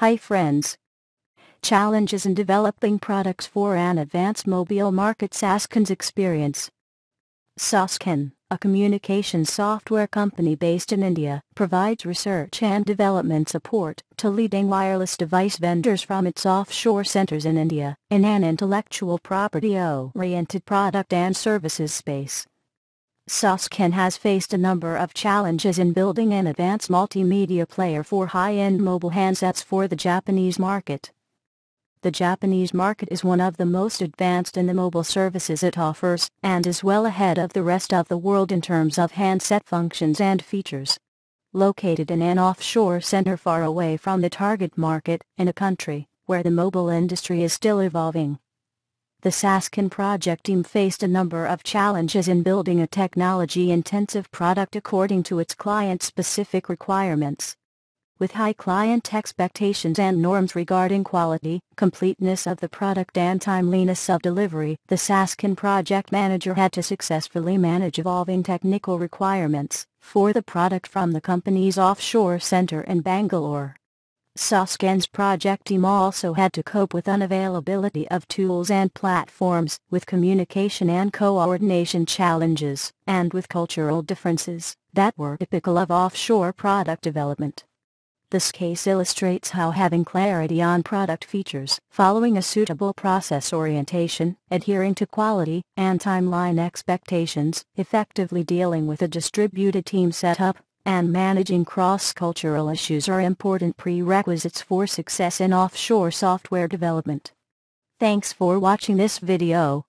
Hi friends. Challenges in developing products for an advanced mobile market Saskin's experience. Saskin, a communication software company based in India, provides research and development support to leading wireless device vendors from its offshore centers in India in an intellectual property-oriented product and services space. Suskin has faced a number of challenges in building an advanced multimedia player for high-end mobile handsets for the Japanese market. The Japanese market is one of the most advanced in the mobile services it offers and is well ahead of the rest of the world in terms of handset functions and features. Located in an offshore center far away from the target market in a country where the mobile industry is still evolving, the Saskin project team faced a number of challenges in building a technology-intensive product according to its client-specific requirements. With high client expectations and norms regarding quality, completeness of the product and timeliness of delivery, the Saskin project manager had to successfully manage evolving technical requirements for the product from the company's offshore center in Bangalore. Suskin's project team also had to cope with unavailability of tools and platforms, with communication and coordination challenges, and with cultural differences that were typical of offshore product development. This case illustrates how having clarity on product features, following a suitable process orientation, adhering to quality and timeline expectations, effectively dealing with a distributed team setup, and managing cross-cultural issues are important prerequisites for success in offshore software development. Thanks for watching this video.